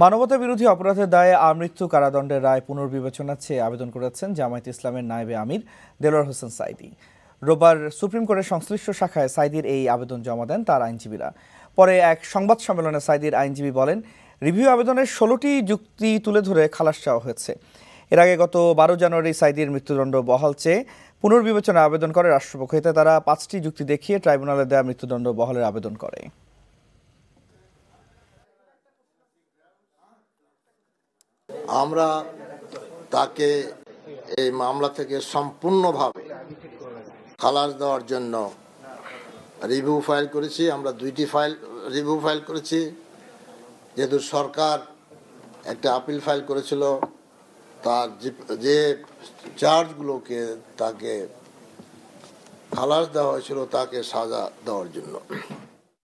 মানবতা বিরোধী অপরাধের দায়ে আমৃত্যু কারাদণ্ডের রায় পুনর্বিবেচনা চেয়ে আবেদন করেছেন জামায়াত ইসলামের নায়েবে আমির দেলোয়ার হোসেন সাইদি রোববার সুপ্রিম কোর্টের সংশ্লিষ্ট শাখায় সাইদির এই আবেদন জমা দেন তার আইনজীবীরা পরে এক সংবাদ সম্মেলনে সাইদির আইনজীবী বলেন রিভিউ আবেদনের ষোলোটি যুক্তি তুলে ধরে খালাস চাওয়া হয়েছে এর আগে গত বারো জানুয়ারি সাইদির মৃত্যুদণ্ড বহাল চেয়ে পুনর্বিবেচনা আবেদন করে রাষ্ট্রপক্ষ এতে তারা পাঁচটি যুক্তি দেখিয়ে ট্রাইব্যুনালে দেওয়া মৃত্যুদণ্ড বহালের আবেদন করে আমরা তাকে এই মামলা থেকে সম্পূর্ণভাবে খালাস দেওয়ার জন্য রিভিউ ফাইল করেছি আমরা দুইটি ফাইল রিভিউ ফাইল করেছি যেহেতু সরকার একটা আপিল ফাইল করেছিল তার যে চার্জগুলোকে তাকে খালাস দেওয়া হয়েছিল তাকে সাজা দেওয়ার জন্য